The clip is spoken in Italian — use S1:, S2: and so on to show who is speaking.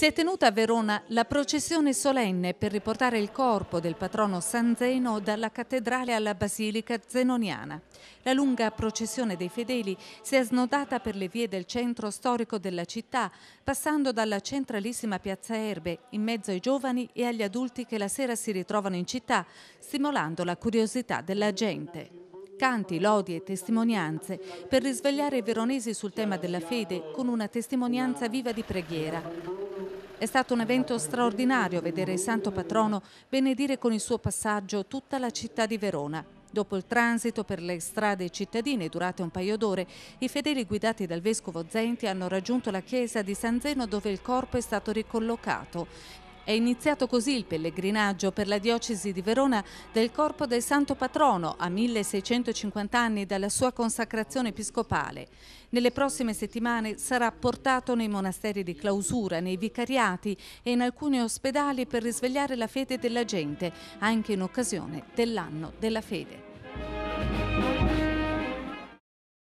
S1: Si è tenuta a Verona la processione solenne per riportare il corpo del patrono San Zeno dalla cattedrale alla basilica zenoniana. La lunga processione dei fedeli si è snodata per le vie del centro storico della città, passando dalla centralissima piazza Erbe, in mezzo ai giovani e agli adulti che la sera si ritrovano in città, stimolando la curiosità della gente canti, lodi e testimonianze per risvegliare i veronesi sul tema della fede con una testimonianza viva di preghiera. È stato un evento straordinario vedere il Santo Patrono benedire con il suo passaggio tutta la città di Verona. Dopo il transito per le strade cittadine durate un paio d'ore, i fedeli guidati dal vescovo Zenti hanno raggiunto la chiesa di San Zeno dove il corpo è stato ricollocato. È iniziato così il pellegrinaggio per la diocesi di Verona del corpo del Santo Patrono a 1650 anni dalla sua consacrazione episcopale. Nelle prossime settimane sarà portato nei monasteri di clausura, nei vicariati e in alcuni ospedali per risvegliare la fede della gente, anche in occasione dell'anno della fede.